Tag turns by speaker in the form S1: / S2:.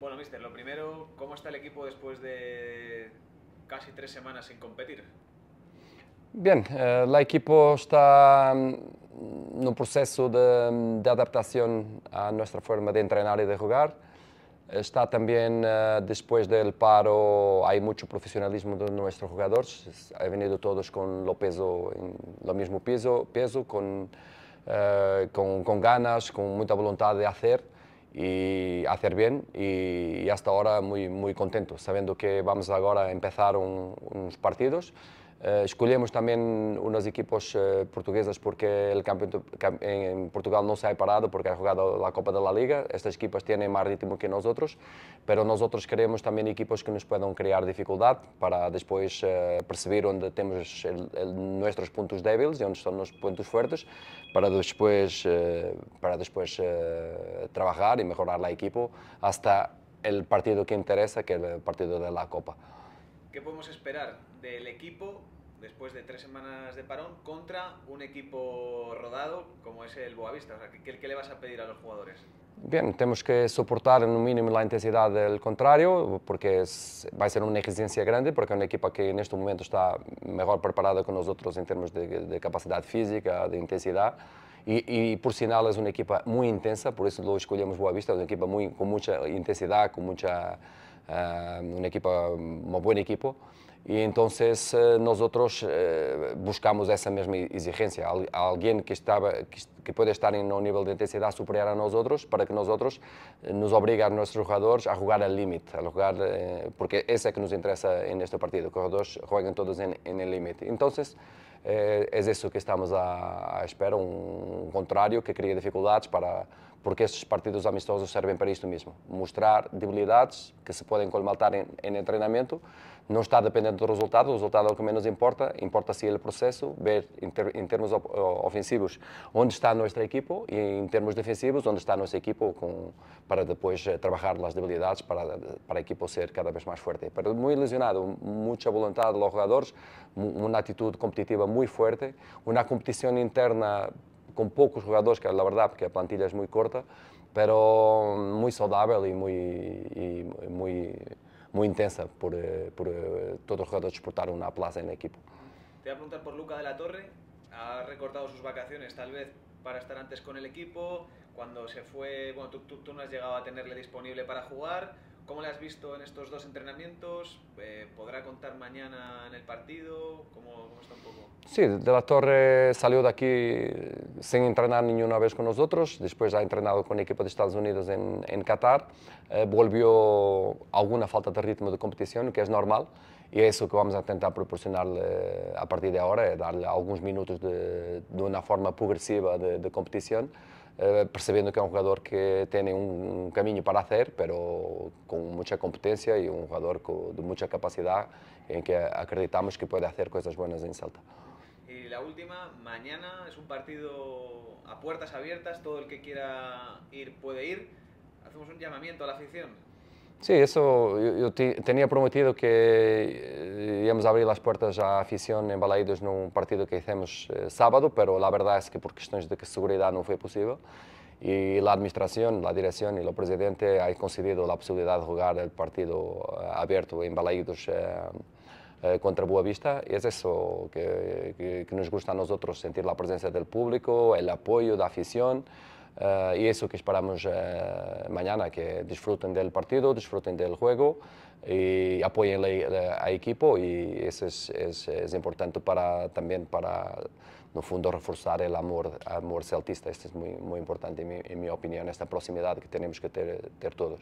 S1: Bueno, mister, lo primero, ¿cómo está el equipo después de casi tres semanas sin competir?
S2: Bien, eh, el equipo está mm, en un proceso mm, de, adaptación a nuestra forma de entrenar y de jugar. Está también, eh, después del paro, hay mucho profesionalismo de nuestros jugadores. Han venido todos con lo, peso, lo mismo peso, peso eh, con, con ganas, con mucha voluntad de hacer y hacer bien y, hasta ahora muy, muy contento sabiendo que vamos ahora a empezar unos partidos eh, escolhemos também unos equipos eh, portugueses portuguesas porque el campeonato en Portugal no se ha parado porque ha jugado la Copa de la Liga. Estas equipas tienen más ritmo que nosotros, pero nosotros queremos también equipos que nos puedan crear dificultad para después eh, percibir dónde tenemos nuestros puntos débiles y e dónde son los puntos fuertes para después para y mejorar e equipo hasta el partido que interesa, que es partido partido la Copa.
S1: ¿Qué podemos esperar del equipo después de tres semanas de parón contra un equipo rodado como es el Boavista? ¿qué, le vas a pedir a los jugadores?
S2: Bien, tenemos que soportar en un mínimo la intensidad del contrario, porque va a ser una exigencia grande, porque es un equipo que en este momento está mejor preparado que nosotros en términos de, de capacidad física, de intensidad. Y, por sinal es una equipa muy intensa, por eso lo Vista, Boavista, una equipa muy, con mucha intensidad, con mucha, eh, una equipa, un buen equipo. Y entonces eh, nosotros eh, buscamos esa misma exigencia, alguien que, estaba, que, puede estar en un nivel de intensidad superior a nosotros, para que nosotros nos obligue a nuestros jugadores a jugar al límite, a jugar, porque lo que nos interesa en este partido, que los jugadores jueguen todos en, en el límite. Entonces, é, eh, é isso que estamos à, à espera, um contrário que cria dificuldades para porque estes partidos amistosos servem para isto mesmo, mostrar debilidades que se podem colmatar em, em treinamento, não está dependente do resultado, o resultado é o que menos importa, importa se o processo, ver em, ter, em, termos ofensivos onde está a nossa equipa e em termos defensivos onde está a nossa equipa com, para depois eh, trabalhar as debilidades para, para a equipa ser cada vez mais forte. muito ilusionado, muita vontade dos jogadores, uma atitude competitiva muito muy fuerte, una competición interna con pocos jugadores, que la verdad, porque la plantilla es muy corta, pero muy saludable y muy, muy, muy intensa por, eh, por eh, todos los jugadores disputar una plaza en el equipo.
S1: Te voy a preguntar por Luca de la Torre. Ha recortado sus vacaciones, tal vez para estar antes con el equipo. Cuando se fue, bueno, tú, tú, tú no has llegado a tenerle disponible para jugar ¿Cómo le has visto en estos dos entrenamientos? Eh, ¿Podrá contar mañana en el partido? ¿Cómo,
S2: está un poco? Sí, De la Torre salió de aquí sin entrenar ninguna vez con nosotros. Después ha entrenado con el equipo de Estados Unidos en, Qatar. Eh, volvió alguna falta de ritmo de competición, que es normal. Y eso que vamos a intentar proporcionarle a partir de ahora, eh, darle algunos minutos de, una forma progresiva de, de competición. Eh, percibiendo que es un jugador que tiene un camino para hacer, pero con mucha competencia y un jugador con, de mucha capacidad en que acreditamos que puede hacer cosas buenas en Salta.
S1: Y la última, mañana es un partido a puertas abiertas, todo el que quiera ir puede ir. Hacemos un llamamiento a la afición.
S2: Sí, eso yo, tenía prometido que eh, íbamos a abrir las puertas a afición en Balaídos en un partido que hicimos eh, sábado, pero la verdad es que por cuestiones de seguridad no fue posible y la administración, la dirección y e el presidente han concedido la posibilidad de jugar el partido eh, abierto en Balaídos contra Boavista. Y e es eso que, que, nos gusta a nosotros, sentir la presencia del público, el apoyo de la afición. Eh, y eso que esperamos eh, mañana, que disfruten del partido, disfruten del juego y apoyen al equipo y eso es, es, es, importante para, también para, en el fondo, reforzar el amor, amor celtista. Esto es muy, muy importante, en mi, en mi opinión, esta proximidad que tenemos que tener todos.